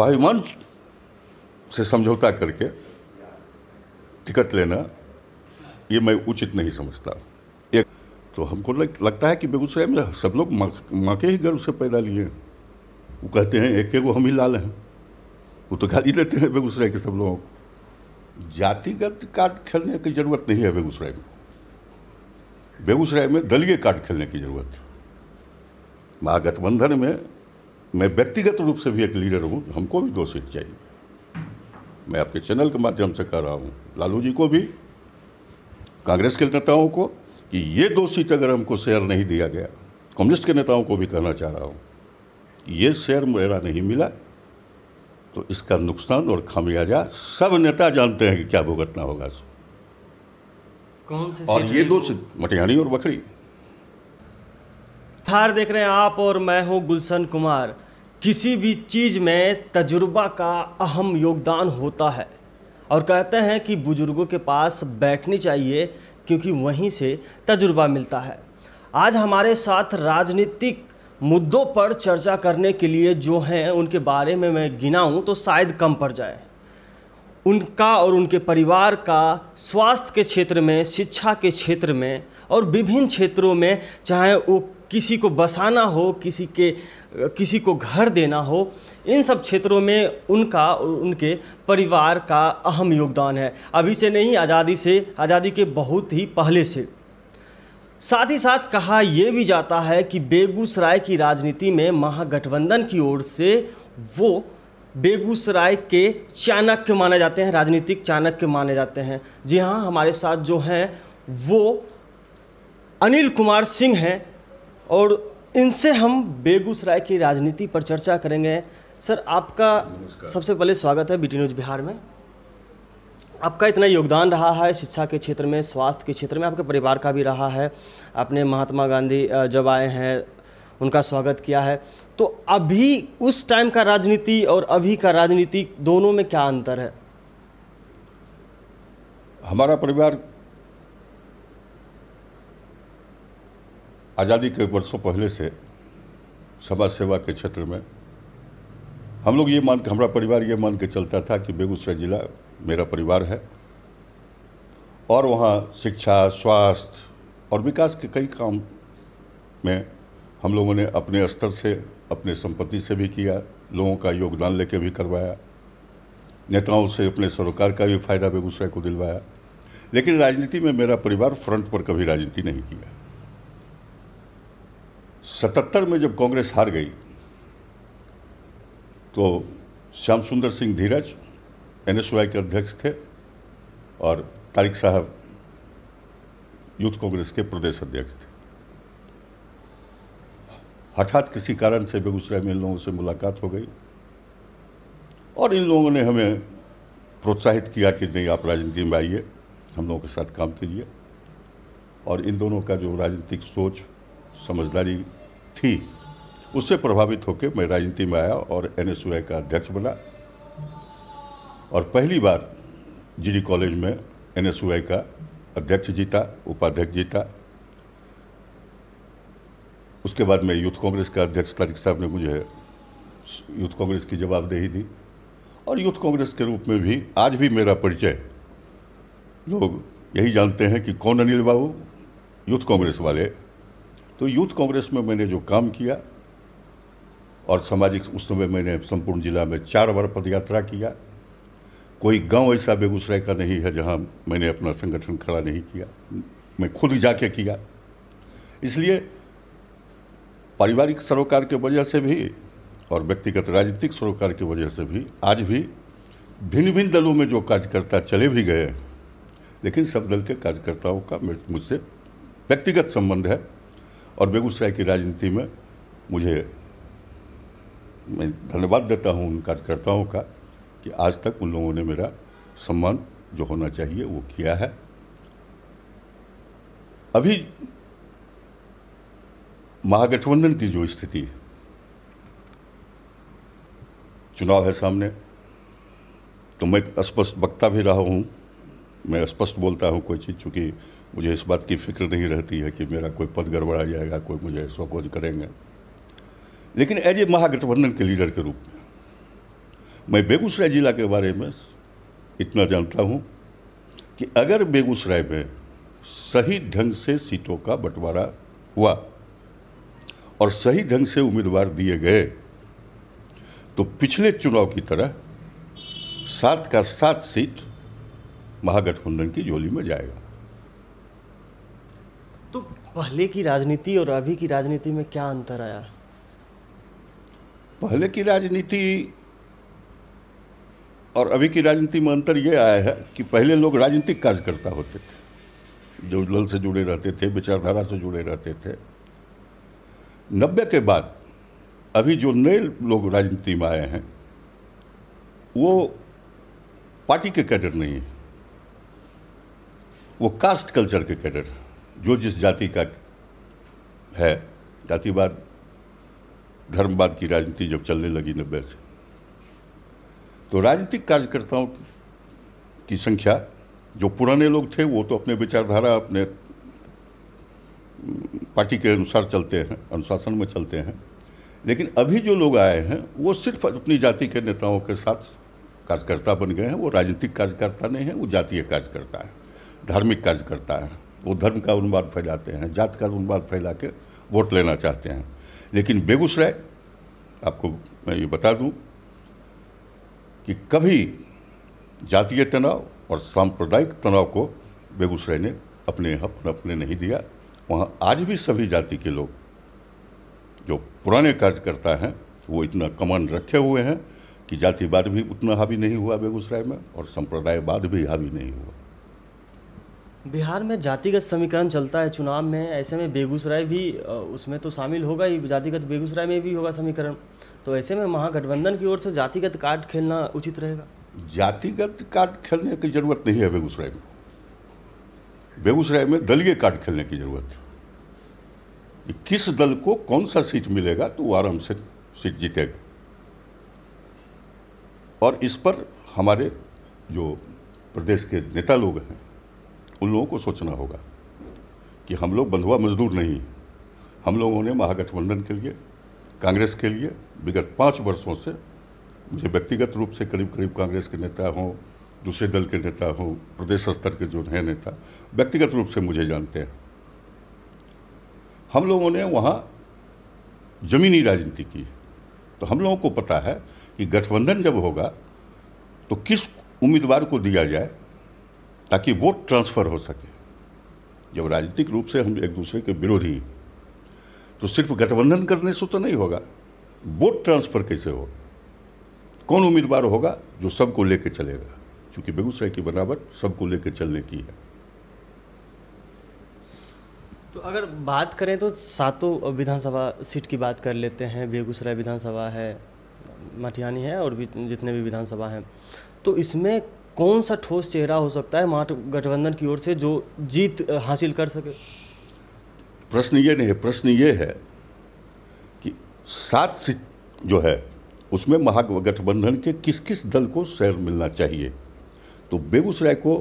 वायुमंच से समझौता करके टिकट लेना ये मैं उचित नहीं समझता एक तो हमको लग, लगता है कि बेगूसराय में सब लोग माँ माँ के ही गर्व से पैदा लिए हैं वो कहते हैं एक एक हम ही लाल हैं वो तो गाली देते हैं बेगूसराय के सब लोगों को जातिगत कार्ड खेलने की ज़रूरत नहीं है बेगूसराय में बेगूसराय में दलीय कार्ड खेलने की ज़रूरत है महागठबंधन में मैं व्यक्तिगत रूप से भी एक लीडर हूँ हमको भी दो सीट चाहिए मैं आपके चैनल के माध्यम से कह रहा हूँ लालू जी को भी कांग्रेस के नेताओं को कि ये दो सीट अगर हमको शेयर नहीं दिया गया कम्युनिस्ट के नेताओं को भी कहना चाह रहा हूँ ये शेयर मेरा नहीं मिला तो इसका नुकसान और खामियाजा सब नेता जानते हैं कि क्या भुगतना होगा कौन से और ये दो सीट मटिहानी और बखरी थार देख रहे हैं आप और मैं हूं गुलशन कुमार किसी भी चीज़ में तजुर्बा का अहम योगदान होता है और कहते हैं कि बुज़ुर्गों के पास बैठनी चाहिए क्योंकि वहीं से तजुर्बा मिलता है आज हमारे साथ राजनीतिक मुद्दों पर चर्चा करने के लिए जो हैं उनके बारे में मैं गिनाऊं तो शायद कम पड़ जाए उनका और उनके परिवार का स्वास्थ्य के क्षेत्र में शिक्षा के क्षेत्र में और विभिन्न क्षेत्रों में चाहे वो किसी को बसाना हो किसी के किसी को घर देना हो इन सब क्षेत्रों में उनका उनके परिवार का अहम योगदान है अभी से नहीं आज़ादी से आज़ादी के बहुत ही पहले से साथ ही साथ कहा यह भी जाता है कि बेगूसराय की राजनीति में महागठबंधन की ओर से वो बेगूसराय के चाणक्य माने जाते हैं राजनीतिक चाणक्य माने जाते हैं जी हाँ हमारे साथ जो हैं वो अनिल कुमार सिंह हैं और इनसे हम बेगूसराय की राजनीति पर चर्चा करेंगे सर आपका सबसे पहले स्वागत है बी न्यूज बिहार में आपका इतना योगदान रहा है शिक्षा के क्षेत्र में स्वास्थ्य के क्षेत्र में आपके परिवार का भी रहा है आपने महात्मा गांधी जब आए हैं उनका स्वागत किया है तो अभी उस टाइम का राजनीति और अभी का राजनीति दोनों में क्या अंतर है हमारा परिवार आज़ादी के वर्षों पहले से समाज सेवा के क्षेत्र में हम लोग ये मान के हमारा परिवार ये मान के चलता था कि बेगूसराय ज़िला मेरा परिवार है और वहाँ शिक्षा स्वास्थ्य और विकास के कई काम में हम लोगों ने अपने स्तर से अपने संपत्ति से भी किया लोगों का योगदान लेके भी करवाया नेताओं से अपने सरोकार का भी फायदा बेगूसराय को दिलवाया लेकिन राजनीति में मेरा परिवार फ्रंट पर कभी राजनीति नहीं किया सतहत्तर में जब कांग्रेस हार गई तो श्याम सुंदर सिंह धीरज एन के अध्यक्ष थे और तारिक साहब यूथ कांग्रेस के प्रदेश अध्यक्ष थे हठात किसी कारण से बेगूसराय में इन लोगों से मुलाकात हो गई और इन लोगों ने हमें प्रोत्साहित किया कि नहीं आप राजनीति में आइए हम लोगों के साथ काम कीजिए और इन दोनों का जो राजनीतिक सोच समझदारी थी उससे प्रभावित होकर मैं राजनीति में आया और एन का अध्यक्ष बना और पहली बार जी कॉलेज में एन का अध्यक्ष जीता उपाध्यक्ष जीता उसके बाद में यूथ कांग्रेस का अध्यक्ष तारिक साहब ने मुझे यूथ कांग्रेस की जवाबदेही दी और यूथ कांग्रेस के रूप में भी आज भी मेरा परिचय लोग यही जानते हैं कि कौन अनिल बाबू यूथ कांग्रेस वाले तो यूथ कांग्रेस में मैंने जो काम किया और सामाजिक उस समय मैंने संपूर्ण जिला में चार बार पदयात्रा किया कोई गांव ऐसा बेगूसराय का नहीं है जहां मैंने अपना संगठन खड़ा नहीं किया मैं खुद जाके किया इसलिए पारिवारिक सरोकार के वजह से भी और व्यक्तिगत राजनीतिक सरोकार की वजह से भी आज भी भिन्न भिन्न दलों में जो कार्यकर्ता चले भी गए लेकिन सब दल के कार्यकर्ताओं का मुझसे व्यक्तिगत संबंध है और बेगूसराय की राजनीति में मुझे मैं धन्यवाद देता हूँ उन कार्यकर्ताओं का कि आज तक उन लोगों ने मेरा सम्मान जो होना चाहिए वो किया है अभी महागठबंधन की जो स्थिति है चुनाव है सामने तो मैं स्पष्ट वक्ता भी रहा हूँ मैं स्पष्ट बोलता हूँ कोई चीज़ चूँकि मुझे इस बात की फिक्र नहीं रहती है कि मेरा कोई पद गड़बड़ा जाएगा कोई मुझे ऐसा कुछ करेंगे लेकिन एज ए महागठबंधन के लीडर के रूप में मैं बेगूसराय ज़िला के बारे में इतना जानता हूँ कि अगर बेगूसराय में सही ढंग से सीटों का बंटवारा हुआ और सही ढंग से उम्मीदवार दिए गए तो पिछले चुनाव की तरह सात का सात सीट महागठबंधन की झोली में जाएगा पहले की राजनीति और अभी की राजनीति में क्या अंतर आया पहले की राजनीति और अभी की राजनीति में अंतर ये आया है कि पहले लोग राजनीतिक कार्यकर्ता होते थे जो दल से जुड़े रहते थे विचारधारा से जुड़े रहते थे नब्बे के बाद अभी जो नए लोग राजनीति में आए हैं वो पार्टी के कैडर नहीं है वो कास्ट कल्चर के कैडर है जो जिस जाति का है जातिवाद धर्मवाद की राजनीति जब चलने लगी नब्बे से तो राजनीतिक कार्यकर्ताओं की संख्या जो पुराने लोग थे वो तो अपने विचारधारा अपने पार्टी के अनुसार चलते हैं अनुशासन में चलते हैं लेकिन अभी जो लोग आए हैं वो सिर्फ अपनी जाति के नेताओं के साथ कार्यकर्ता बन गए हैं वो राजनीतिक कार्यकर्ता नहीं है वो जातीय कार्यकर्ता है धार्मिक कार्यकर्ता है वो धर्म का उन्माद फैलाते हैं जात का उन्माद फैला के वोट लेना चाहते हैं लेकिन बेगूसराय आपको मैं ये बता दूं कि कभी जातीय तनाव और सांप्रदायिक तनाव को बेगूसराय ने अपने अपने अपने नहीं दिया वहाँ आज भी सभी जाति के लोग जो पुराने कार्यकर्ता हैं वो इतना कमान रखे हुए हैं कि जातिवाद भी उतना हावी नहीं हुआ बेगूसराय में और संप्रदायवाद भी हावी नहीं हुआ बिहार में जातिगत समीकरण चलता है चुनाव में ऐसे में बेगूसराय भी उसमें तो शामिल होगा ही जातिगत बेगूसराय में भी होगा समीकरण तो ऐसे में महागठबंधन की ओर से जातिगत कार्ड खेलना उचित रहेगा जातिगत कार्ड खेलने की ज़रूरत नहीं है बेगूसराय में बेगूसराय में दलीय कार्ड खेलने की ज़रूरत है किस दल को कौन सा सीट मिलेगा तो वो आराम से सीट जीतेगा और इस पर हमारे जो प्रदेश के नेता लोग हैं उन लोगों को सोचना होगा कि हम लोग बंधुआ मजदूर नहीं हम लोगों ने महागठबंधन के लिए कांग्रेस के लिए विगत पाँच वर्षों से मुझे व्यक्तिगत रूप से करीब करीब कांग्रेस के नेता हों दूसरे दल के नेता हों प्रदेश स्तर के जो हैं नेता व्यक्तिगत रूप से मुझे जानते हैं हम लोगों ने वहाँ ज़मीनी राजनीति की तो हम लोगों को पता है कि गठबंधन जब होगा तो किस उम्मीदवार को दिया जाए ताकि वोट ट्रांसफ़र हो सके जब राजनीतिक रूप से हम एक दूसरे के विरोधी तो सिर्फ गठबंधन करने से तो नहीं होगा वोट ट्रांसफ़र कैसे हो कौन उम्मीदवार होगा जो सबको लेके चलेगा क्योंकि बेगूसराय की बनावट सबको लेके चलने की है तो अगर बात करें तो सातों विधानसभा सीट की बात कर लेते हैं बेगूसराय विधानसभा है मटिहानी है और भी जितने भी विधानसभा हैं तो इसमें कौन सा ठोस चेहरा हो सकता है महागठबंधन की ओर से जो जीत हासिल कर सके प्रश्न ये नहीं है प्रश्न ये है कि सात सीट जो है उसमें महागठबंधन के किस किस दल को शहर मिलना चाहिए तो बेगूसराय को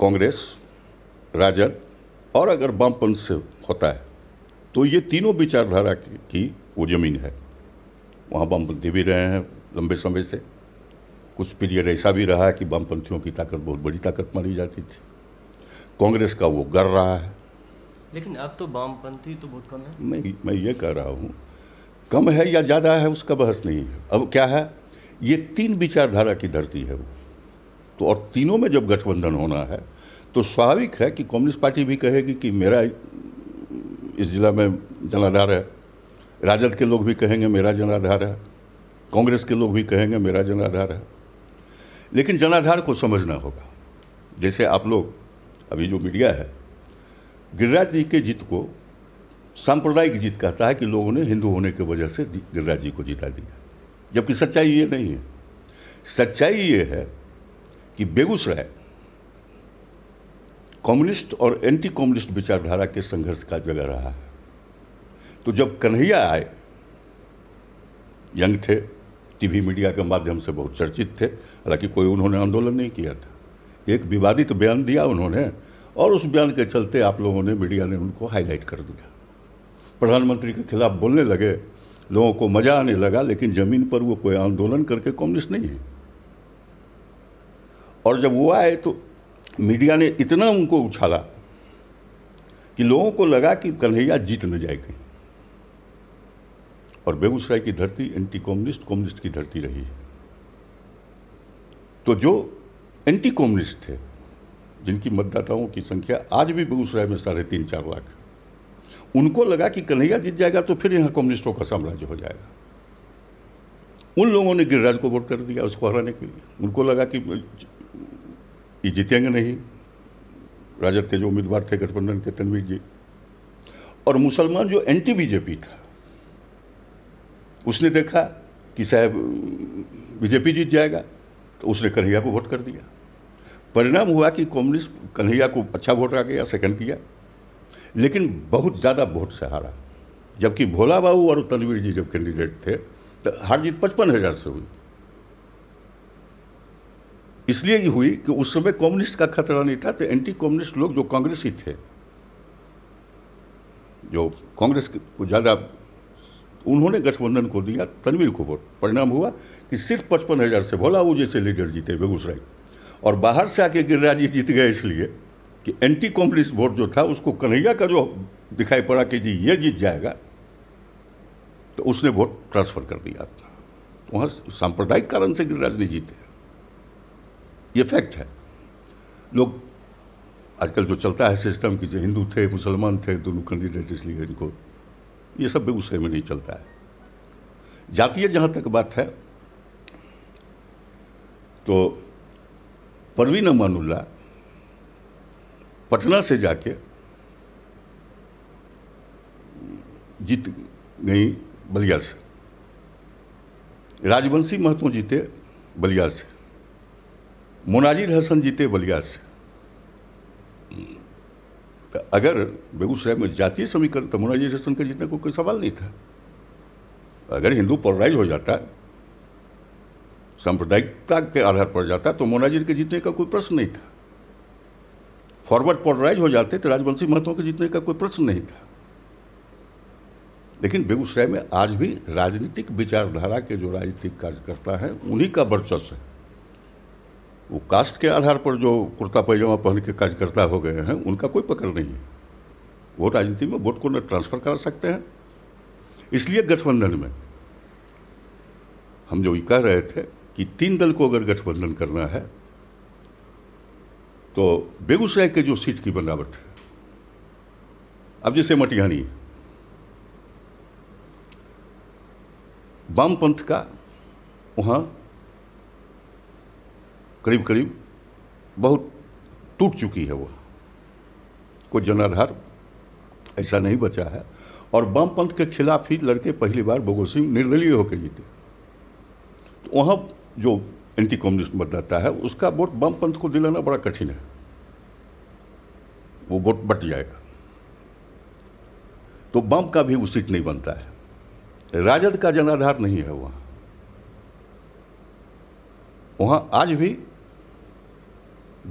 कांग्रेस राजद और अगर वामपंथ से होता है तो ये तीनों विचारधारा की वो ज़मीन है वहाँ वामपंथी भी रहे हैं लंबे समय से कुछ पीरियड ऐसा भी रहा कि वामपंथियों की ताकत बहुत बड़ी ताकत मानी जाती थी कांग्रेस का वो गर रहा है लेकिन अब तो वामपंथी तो बहुत कम है नहीं मैं ये कह रहा हूँ कम है या ज़्यादा है उसका बहस नहीं है अब क्या है ये तीन विचारधारा की धरती है वो तो और तीनों में जब गठबंधन होना है तो स्वाभाविक है कि कम्युनिस्ट पार्टी भी कहेगी कि मेरा इस जिला में जनाधार है राजद के लोग भी कहेंगे मेरा जनाधार है कांग्रेस के लोग भी कहेंगे मेरा जनाधार है लेकिन जनाधार को समझना होगा जैसे आप लोग अभी जो मीडिया है गिरिराज जी के जीत को सांप्रदायिक जीत कहता है कि लोगों ने हिंदू होने की वजह से गिरिराज जी को जिता दिया जबकि सच्चाई ये नहीं है सच्चाई ये है कि बेगूसराय कम्युनिस्ट और एंटी कम्युनिस्ट विचारधारा के संघर्ष का जगह रहा है तो जब कन्हैया आए यंग थे टीवी मीडिया के माध्यम से बहुत चर्चित थे हालांकि कोई उन्होंने आंदोलन नहीं किया था एक विवादित बयान दिया उन्होंने और उस बयान के चलते आप लोगों ने मीडिया ने उनको हाईलाइट कर दिया प्रधानमंत्री के खिलाफ बोलने लगे लोगों को मजा आने लगा लेकिन ज़मीन पर वो कोई आंदोलन करके कम्युनिस्ट नहीं है और जब वो आए तो मीडिया ने इतना उनको उछाला कि लोगों को लगा कि कन्हैया जीत न जाए कहीं और बेगूसराय की धरती एंटी कम्युनिस्ट कम्युनिस्ट की धरती रही है तो जो एंटी कम्युनिस्ट थे जिनकी मतदाताओं की संख्या आज भी बेगूसराय में साढ़े तीन चार लाख उनको लगा कि कन्हैया जीत जाएगा तो फिर यहाँ कम्युनिस्टों का साम्राज्य हो जाएगा उन लोगों ने गिरिराज को वोट कर दिया उसको हराने के लिए उनको लगा कि ये जीतेंगे नहीं राजद के जो उम्मीदवार थे गठबंधन के तनवीर जी और मुसलमान जो एंटी बीजेपी था उसने देखा कि साहब बीजेपी जीत जाएगा उसने कन्हैया को वोट कर दिया परिणाम हुआ कि कम्युनिस्ट कन्हैया को अच्छा वोट आ गया सेकंड किया लेकिन बहुत ज़्यादा वोट से हारा जबकि भोला बाबू और तनवीर जी जब कैंडिडेट थे तो हार जीत पचपन हज़ार से हुई इसलिए ये हुई कि उस समय कम्युनिस्ट का खतरा नहीं था तो एंटी कम्युनिस्ट लोग जो कांग्रेसी थे जो कांग्रेस को ज़्यादा उन्होंने गठबंधन को दिया तनवीर को वोट परिणाम हुआ कि सिर्फ पचपन हज़ार से भोला वो जैसे लीडर जीते बेगूसराय और बाहर से आके गिरिराज जी जीत गए इसलिए कि एंटी कम्युनिस्ट वोट जो था उसको कन्हैया का जो दिखाई पड़ा कि जी ये जीत जाएगा तो उसने वोट ट्रांसफ़र कर दिया वहाँ सांप्रदायिक कारण से गिरिराज नहीं जीते ये फैक्ट है लोग आजकल जो चलता है सिस्टम कि जो हिंदू थे मुसलमान थे दोनों कैंडिडेट इसलिए इनको ये सब बेगूसराय में नहीं चलता है जातीय जहाँ तक बात है तो परवीन अमानुल्ला पटना से जाके जीत गई बलिया से राजवंशी महतो जीते बलिया से मोनाजिर हसन जीते बलिया से अगर बेगूसराय में जातीय समीकरण तो मोनाजिर हसन के जीतने को कोई सवाल नहीं था अगर हिंदू पोलराइज हो जाता सांप्रदायिकता के आधार पर जाता तो मोनाजिर के जीतने का कोई प्रश्न नहीं था फॉरवर्ड पॉलराइज हो जाते तो राजवंशी महतो के जीतने का कोई प्रश्न नहीं था लेकिन बेगूसराय में आज भी राजनीतिक विचारधारा के जो राजनीतिक कार्यकर्ता हैं उन्हीं का वर्चस्व है वो कास्ट के आधार पर जो कुर्ता पैजामा पहन के कार्यकर्ता हो गए हैं उनका कोई पकड़ नहीं है वो राजनीति में वोट को न ट्रांसफ़र करा सकते हैं इसलिए गठबंधन में हम जो ये कह रहे थे कि तीन दल को अगर गठबंधन करना है तो बेगूसराय के जो सीट की बनावट है अब जैसे मटिहानी वामपंथ का वहाँ करीब करीब बहुत टूट चुकी है वह कोई जनाधार ऐसा नहीं बचा है और वामपंथ के खिलाफ ही लड़के पहली बार बोगो सिंह निर्दलीय होकर जीते तो वहां जो एंटी कम्युनिस्ट मतदाता है उसका वोट वामपंथ को दिलाना बड़ा कठिन है वो वोट बट जाएगा तो बम का भी वो सीट नहीं बनता है राजद का जनाधार नहीं है वहां वहां आज भी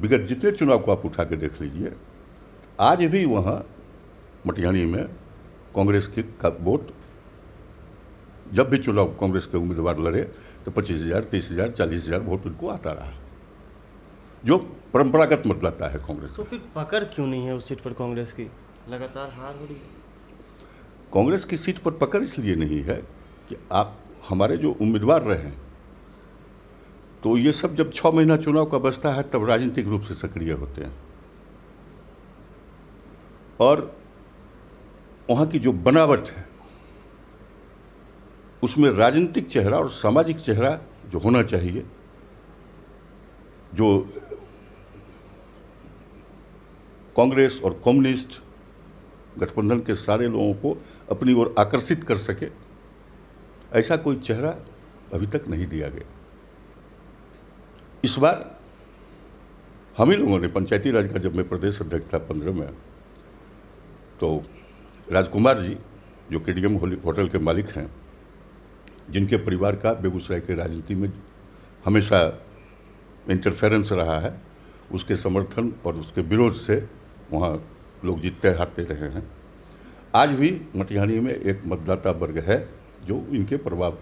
विगत जितने चुनाव को आप उठा के देख लीजिए आज भी वहां मटिहानी में कांग्रेस के का वोट जब भी चुनाव कांग्रेस के उम्मीदवार लड़े तो पच्चीस हज़ार तीस हज़ार चालीस हज़ार वोट उनको आता रहा जो परंपरागत मतदाता है कांग्रेस तो फिर पकड़ क्यों नहीं है उस सीट पर कांग्रेस की लगातार हार हो रही है कांग्रेस की सीट पर पकड़ इसलिए नहीं है कि आप हमारे जो उम्मीदवार रहे हैं तो ये सब जब छः महीना चुनाव का बसता है तब राजनीतिक रूप से सक्रिय होते हैं और वहाँ की जो बनावट है उसमें राजनीतिक चेहरा और सामाजिक चेहरा जो होना चाहिए जो कांग्रेस और कम्युनिस्ट गठबंधन के सारे लोगों को अपनी ओर आकर्षित कर सके ऐसा कोई चेहरा अभी तक नहीं दिया गया इस बार हम ही लोगों ने पंचायती राज का जब मैं प्रदेश अध्यक्ष था पंद्रह में तो राजकुमार जी जो के डी एम होटल के मालिक हैं जिनके परिवार का बेगूसराय के राजनीति में हमेशा इंटरफेरेंस रहा है उसके समर्थन और उसके विरोध से वहाँ लोग जीतते हारते रहे हैं आज भी मटिहानी में एक मतदाता वर्ग है जो इनके प्रभाव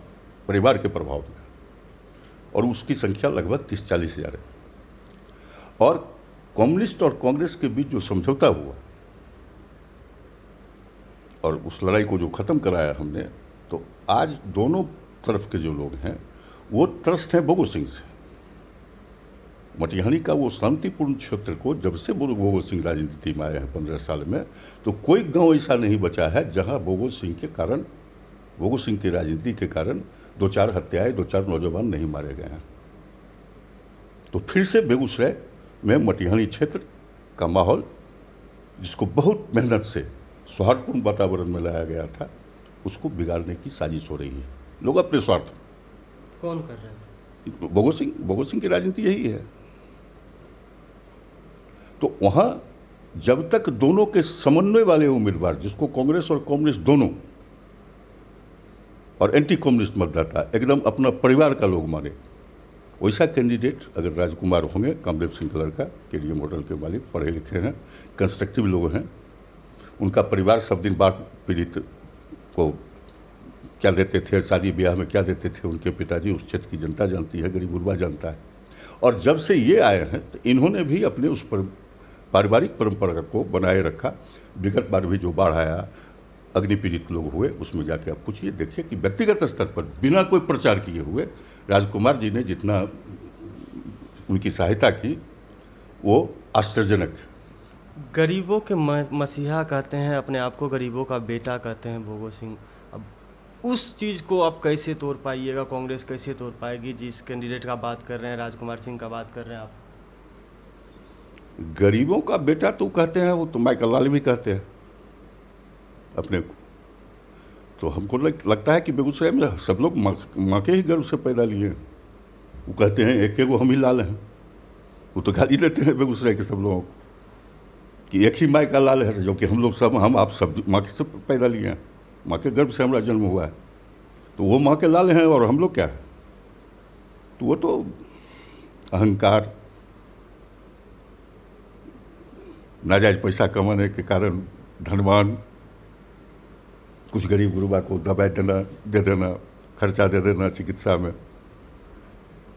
परिवार के प्रभाव में और उसकी संख्या लगभग तीस चालीस हज़ार है और कम्युनिस्ट और कांग्रेस के बीच जो समझौता हुआ और उस लड़ाई को जो ख़त्म कराया हमने आज दोनों तरफ के जो लोग हैं वो त्रस्त हैं बोगो सिंह से मटिहानी का वो शांतिपूर्ण क्षेत्र को जब से बोगो सिंह राजनीति में आए हैं पंद्रह साल में तो कोई गांव ऐसा नहीं बचा है जहां बोगो सिंह के कारण बोगो सिंह की राजनीति के कारण दो चार हत्याएं दो चार नौजवान नहीं मारे गए हैं तो फिर से बेगूसराय में मटिहानी क्षेत्र का माहौल जिसको बहुत मेहनत से सौहार्दपूर्ण वातावरण में लाया गया था उसको बिगाड़ने की साजिश हो रही है लोग अपने स्वार्थ कौन कर रहे हैं भगत सिंह भगत सिंह की राजनीति यही है तो वहां जब तक दोनों के समन्वय वाले उम्मीदवार जिसको कांग्रेस और कम्युनिस्ट दोनों और एंटी कम्युनिस्ट मतदाता एकदम अपना परिवार का लोग माने वैसा कैंडिडेट अगर राजकुमार होंगे कामदेव सिंह का लड़का के लिए मॉडल के मालिक पढ़े लिखे हैं कंस्ट्रक्टिव लोग हैं उनका परिवार सब दिन बाढ़ पीड़ित को क्या देते थे शादी ब्याह में क्या देते थे उनके पिताजी उस क्षेत्र की जनता जानती है गरीब गुरबा जानता है और जब से ये आए हैं तो इन्होंने भी अपने उस पर पारिवारिक परंपरा को बनाए रखा विगत बार भी जो बाढ़ आया अग्नि पीड़ित लोग हुए उसमें जाके आप पूछिए देखिए कि व्यक्तिगत स्तर पर बिना कोई प्रचार किए हुए राजकुमार जी ने जितना उनकी सहायता की वो आश्चर्यजनक है गरीबों के मसीहा कहते हैं अपने आप को गरीबों का बेटा कहते हैं भोगो सिंह अब उस चीज़ को आप कैसे तोड़ पाइएगा कांग्रेस कैसे तोड़ पाएगी जिस कैंडिडेट का बात कर रहे हैं राजकुमार सिंह का बात कर रहे हैं आप गरीबों का बेटा तो कहते हैं वो तो माइकल लाल भी कहते हैं अपने को तो हमको लग, लगता है कि बेगूसराय में सब लोग माँ के ही गर्व से पैदा लिए वो कहते हैं एक एक वो हम ही लाल हैं वो तो गाली देते हैं बेगूसराय के सब लोगों को कि एक ही माई का लाल है जो कि हम लोग सब हम आप सब माँ के सब पैदा लिए हैं माँ के गर्भ से हमारा जन्म हुआ है तो वो माँ के लाल हैं और हम लोग क्या है तो वो तो अहंकार नाजायज पैसा कमाने के कारण धनवान कुछ गरीब गुरुबा को दवाई देना दे देना खर्चा दे देना चिकित्सा में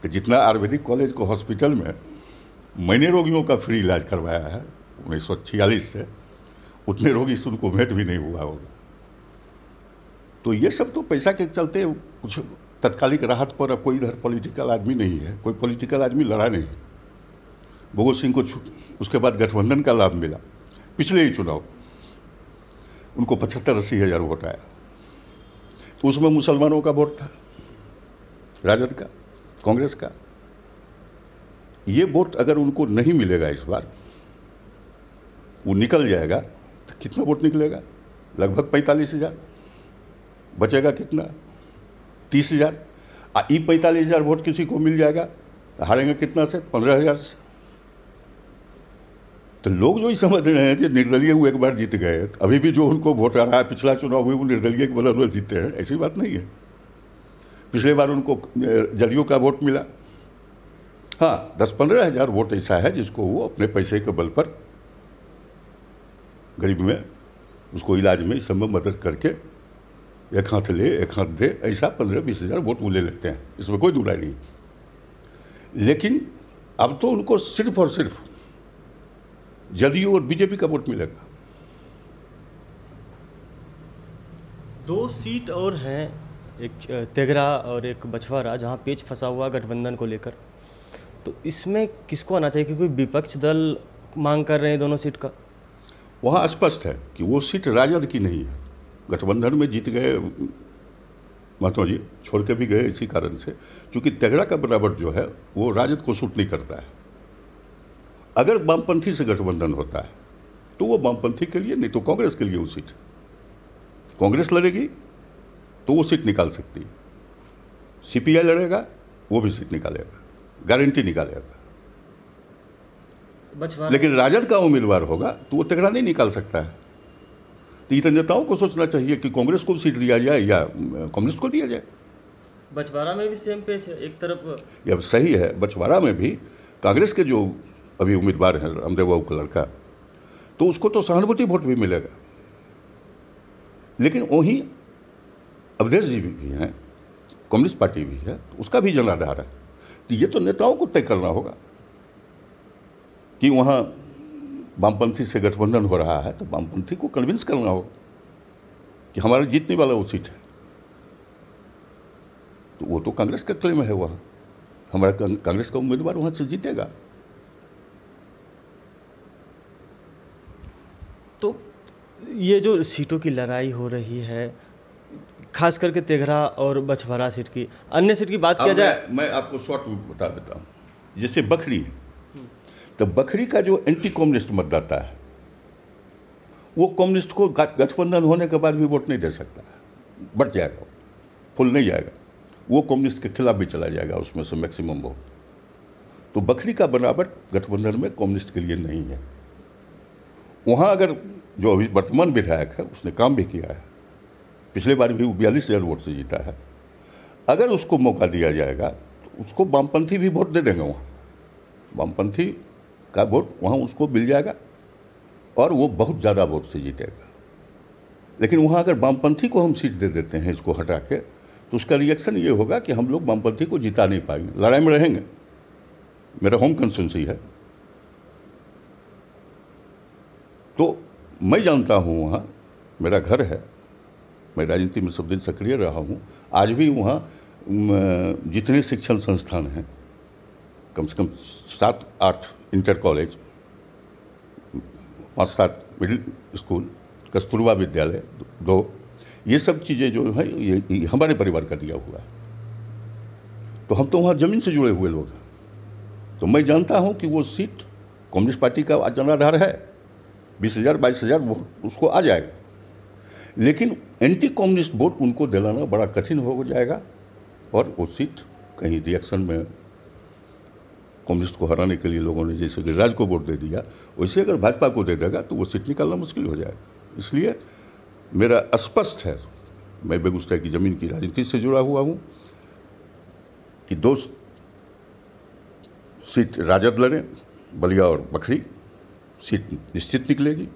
तो जितना आयुर्वेदिक कॉलेज को हॉस्पिटल में मैंने रोगियों का फ्री इलाज करवाया है उन्नीस सौ छियालीस से उतने रोगी सुन उनको भेंट भी नहीं हुआ होगा तो ये सब तो पैसा के चलते कुछ तत्कालिक राहत पर अब कोई इधर पॉलिटिकल आदमी नहीं है कोई पॉलिटिकल आदमी लड़ा नहीं भगत सिंह को उसके बाद गठबंधन का लाभ मिला पिछले ही चुनाव उनको पचहत्तर अस्सी हज़ार वोट आया तो उसमें मुसलमानों का वोट था राजद का कांग्रेस का ये वोट अगर उनको नहीं मिलेगा इस बार वो निकल जाएगा तो कितना वोट निकलेगा लगभग पैंतालीस हज़ार बचेगा कितना तीस हज़ार आ ई पैंतालीस हज़ार वोट किसी को मिल जाएगा तो हारेंगे कितना से पंद्रह हज़ार से तो लोग जो ही समझ रहे हैं कि निर्दलीय वो एक बार जीत गए तो अभी भी जो उनको वोट आ रहा है पिछला चुनाव हुए वो निर्दलीय के बदल जीते हैं ऐसी बात नहीं है पिछले बार उनको जदयू का वोट मिला हाँ दस पंद्रह हज़ार वोट ऐसा है जिसको वो अपने पैसे के बल पर गरीब में उसको इलाज में इस समय मदद करके एक हाथ ले एक हाथ दे ऐसा पंद्रह बीस हज़ार वोट वो ले लेते हैं इसमें कोई दुराई नहीं लेकिन अब तो उनको सिर्फ और सिर्फ जदयू और बीजेपी का वोट मिलेगा दो सीट और हैं एक तेगरा और एक बछवारा जहां पेच फंसा हुआ गठबंधन को लेकर तो इसमें किसको आना चाहिए क्योंकि विपक्ष दल मांग कर रहे हैं दोनों सीट का वहाँ स्पष्ट है कि वो सीट राजद की नहीं है गठबंधन में जीत गए महात्मा जी छोड़ के भी गए इसी कारण से क्योंकि तेगड़ा का बनावट जो है वो राजद को सूट नहीं करता है अगर वामपंथी से गठबंधन होता है तो वो वामपंथी के लिए नहीं तो कांग्रेस के लिए वो सीट कांग्रेस लड़ेगी तो वो सीट निकाल सकती है सीपीआई लड़ेगा वो भी सीट निकालेगा गारंटी निकालेगा लेकिन राजद का उम्मीदवार होगा तो वो तगड़ा नहीं निकाल सकता है तो इतने तो नेताओं को सोचना चाहिए कि कांग्रेस को सीट दिया जाए या कम्युनिस्ट को दिया जाए बछवाड़ा में भी सेम पेज है एक तरफ यह सही है बछवाड़ा में भी कांग्रेस के जो अभी उम्मीदवार हैं रामदेव बाबू का लड़का तो उसको तो सहानुभूति वोट भी मिलेगा लेकिन वहीं अवधेश जी भी हैं कम्युनिस्ट पार्टी भी है तो उसका भी जनाधार है तो ये तो नेताओं को तय करना होगा कि वहाँ वामपंथी से गठबंधन हो रहा है तो वामपंथी को कन्विंस करना होगा कि हमारा जीतने वाला वो सीट है तो वो तो कांग्रेस का क्लेम है वहाँ हमारा कांग्रेस का उम्मीदवार वहाँ से जीतेगा तो ये जो सीटों की लड़ाई हो रही है खास करके तेघरा और बछवारा सीट की अन्य सीट की बात किया जाए मैं आपको शॉर्ट में बता देता हूँ जैसे बखरी है तो बखरी का जो एंटी कम्युनिस्ट मतदाता है वो कम्युनिस्ट को गठबंधन होने के बाद भी वोट नहीं दे सकता बढ़ जाएगा फुल नहीं जाएगा वो कम्युनिस्ट के खिलाफ भी चला जाएगा उसमें से मैक्सिमम वोट तो बखरी का बनावट गठबंधन में कम्युनिस्ट के लिए नहीं है वहाँ अगर जो अभी वर्तमान विधायक है उसने काम भी किया है पिछले बार भी वो बयालीस हज़ार वोट से जीता है अगर उसको मौका दिया जाएगा तो उसको वामपंथी भी वोट दे देंगे वहाँ वामपंथी का वोट वहाँ उसको मिल जाएगा और वो बहुत ज़्यादा वोट से जीतेगा लेकिन वहाँ अगर वामपंथी को हम सीट दे देते हैं इसको हटा के तो उसका रिएक्शन ये होगा कि हम लोग वामपंथी को जिता नहीं पाएंगे लड़ाई में रहेंगे मेरा होम कंसेंसी है तो मैं जानता हूँ वहाँ मेरा घर है मैं राजनीति में सब दिन सक्रिय रहा हूँ आज भी वहाँ जितने शिक्षण संस्थान हैं कम से कम सात आठ इंटर कॉलेज पाँच सात मिडिल स्कूल कस्तूरबा विद्यालय दो ये सब चीज़ें जो है ये, ये हमारे परिवार का दिया हुआ है तो हम तो वहाँ ज़मीन से जुड़े हुए लोग हैं तो मैं जानता हूँ कि वो सीट कम्युनिस्ट पार्टी का जनाधार है बीस हज़ार बाईस हज़ार वोट उसको आ जाएगा लेकिन एंटी कम्युनिस्ट वोट उनको दिलाना बड़ा कठिन हो जाएगा और वो सीट कहीं रिएक्शन में कम्युनिस्ट को हराने के लिए लोगों ने जैसे गिरिराज को वोट दे दिया वैसे अगर भाजपा को दे देगा तो वो सीट निकालना मुश्किल हो जाएगा इसलिए मेरा स्पष्ट है मैं बेगूसराय की ज़मीन की राजनीति से जुड़ा हुआ हूँ कि दो सीट राजद लड़े बलिया और बखरी सीट निश्चित निकलेगी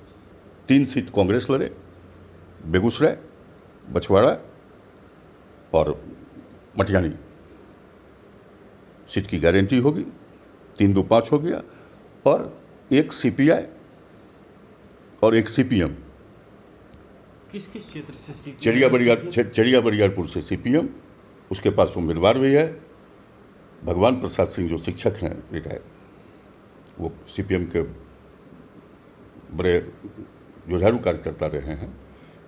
तीन सीट कांग्रेस लड़े बेगूसराय बछवाड़ा और मटियानी सीट की गारंटी होगी तीन दो पाँच हो गया और एक सीपीआई और एक सीपीएम किस किस क्षेत्र से चिड़िया बरियार चिड़िया बरियारपुर से सीपीएम उसके पास उम्मीदवार भी है भगवान प्रसाद सिंह जो शिक्षक हैं रिटायर वो सीपीएम के बड़े जुझारू कार्यकर्ता रहे हैं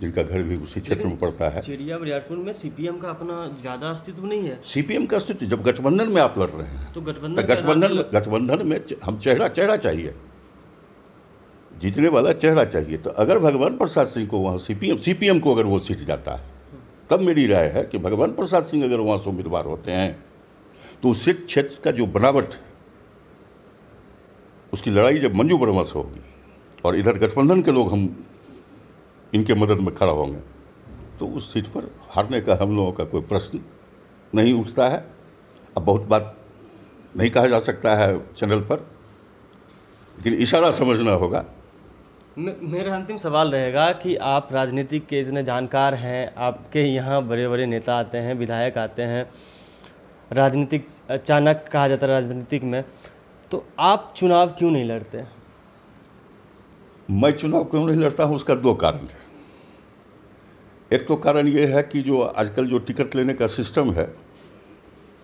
जिनका घर भी उसी क्षेत्र में पड़ता है चिड़िया बरियारपुर में सीपीएम का अपना ज्यादा अस्तित्व नहीं है सीपीएम का अस्तित्व जब गठबंधन में आप लड़ रहे हैं तो गठबंधन तो गठबंधन में गठबंधन में हम चेहरा चेहरा चाहिए जीतने वाला चेहरा चाहिए तो अगर भगवान प्रसाद सिंह को वहाँ सीपीएम सीपीएम को अगर वो सीट जाता है तब मेरी राय है कि भगवान प्रसाद सिंह अगर वहाँ से उम्मीदवार होते हैं तो उससे क्षेत्र का जो बनावट उसकी लड़ाई जब मंजू वर्मा से होगी और इधर गठबंधन के लोग हम इनके मदद में खड़ा होंगे तो उस सीट पर हारने का हम लोगों का कोई प्रश्न नहीं उठता है अब बहुत बात नहीं कहा जा सकता है चैनल पर लेकिन इशारा समझना होगा मेरा अंतिम सवाल रहेगा कि आप राजनीतिक के इतने जानकार हैं आपके यहाँ बड़े बड़े नेता आते हैं विधायक आते हैं राजनीतिक अचानक कहा जाता है राजनीतिक में तो आप चुनाव क्यों नहीं लड़ते मैं चुनाव क्यों नहीं लड़ता हूँ उसका दो कारण है एक तो कारण ये है कि जो आजकल जो टिकट लेने का सिस्टम है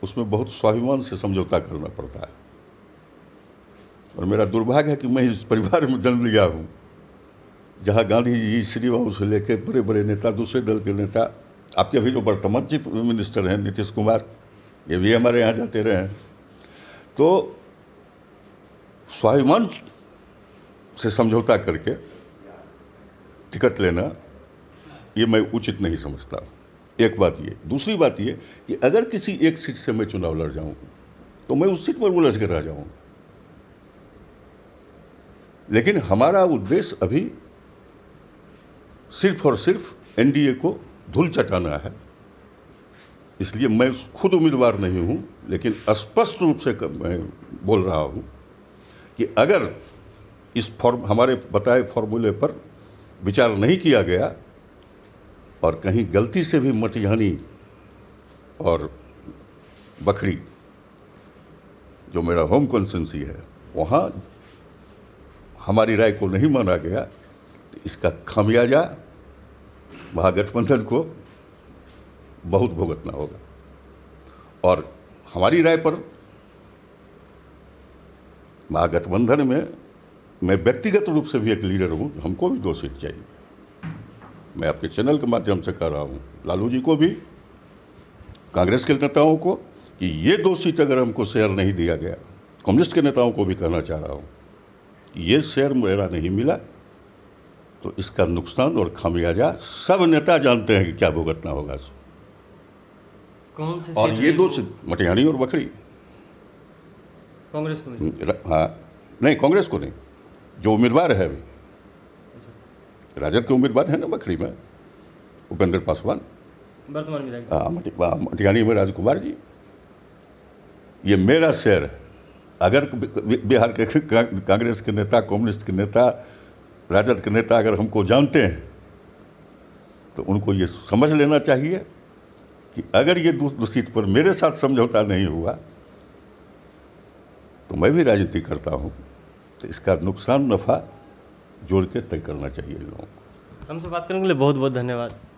उसमें बहुत स्वाभिमान से समझौता करना पड़ता है और मेरा दुर्भाग्य है कि मैं इस परिवार में जन्म लिया हूँ जहाँ गांधी जी बाबू से लेकर बड़े बड़े नेता दूसरे दल के नेता आपके अभी जो वर्तमान चीफ मिनिस्टर हैं नीतीश कुमार ये भी हमारे यहाँ जाते रहे हैं तो स्वाभिमान से समझौता करके टिकट लेना ये मैं उचित नहीं समझता एक बात ये दूसरी बात ये कि अगर किसी एक सीट से मैं चुनाव लड़ जाऊं तो मैं उस सीट पर उलझ कर रह जाऊंगा लेकिन हमारा उद्देश्य अभी सिर्फ और सिर्फ एनडीए को धूल चटाना है इसलिए मैं खुद उम्मीदवार नहीं हूं लेकिन स्पष्ट रूप से मैं बोल रहा हूं कि अगर इस फॉर्म हमारे बताए फॉर्मूले पर विचार नहीं किया गया और कहीं गलती से भी मटिहानी और बखरी जो मेरा होम कॉन्सेंसी है वहाँ हमारी राय को नहीं माना गया तो इसका खामियाजा महागठबंधन को बहुत भुगतना होगा और हमारी राय पर महागठबंधन में मैं व्यक्तिगत रूप से भी एक लीडर हूँ हमको भी दो सीट चाहिए मैं आपके चैनल के माध्यम से कह रहा हूँ लालू जी को भी कांग्रेस के नेताओं को कि ये दो सीट अगर हमको शेयर नहीं दिया गया कम्युनिस्ट के नेताओं को भी कहना चाह रहा हूँ कि ये शेयर मेरा नहीं मिला तो इसका नुकसान और खामियाजा सब नेता जानते हैं कि क्या भुगतना होगा कौन से और ये दो सीट मटिहानी और बखरी कांग्रेस को नहीं हाँ नहीं कांग्रेस को नहीं जो उम्मीदवार है अभी राजद के उम्मीदवार है ना बकरी में उपेंद्र पासवान वर्तमान हाँ, हाँ, में राजकुमार जी ये मेरा शहर अगर बिहार के कांग्रेस के नेता कम्युनिस्ट के नेता राजद के नेता अगर हमको जानते हैं तो उनको ये समझ लेना चाहिए कि अगर ये दूसरी सीट पर मेरे साथ समझौता नहीं हुआ तो मैं भी राजनीति करता हूँ तो इसका नुकसान नफ़ा जोड़ के तय करना चाहिए लोगों को हमसे बात करने के लिए बहुत बहुत धन्यवाद